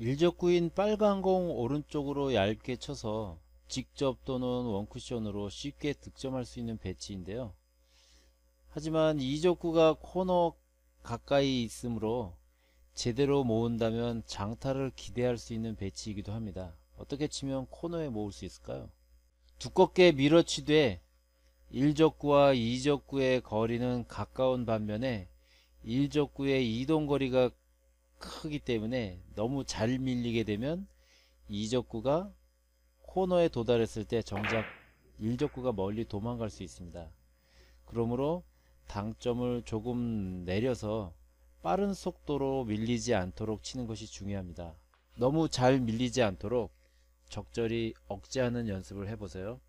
일적구인 빨간 공 오른쪽으로 얇게 쳐서 직접 또는 원쿠션으로 쉽게 득점할 수 있는 배치인데요. 하지만 이적구가 코너 가까이 있으므로 제대로 모은다면 장타를 기대할 수 있는 배치이기도 합니다. 어떻게 치면 코너에 모을 수 있을까요? 두껍게 밀어치되 1적구와 2적구의 거리는 가까운 반면에 1적구의 이동거리가 크기 때문에 너무 잘 밀리게 되면 이적구가 코너에 도달했을 때 정작 일적구가 멀리 도망갈 수 있습니다. 그러므로 당점을 조금 내려서 빠른 속도로 밀리지 않도록 치는 것이 중요합니다. 너무 잘 밀리지 않도록 적절히 억제하는 연습을 해보세요.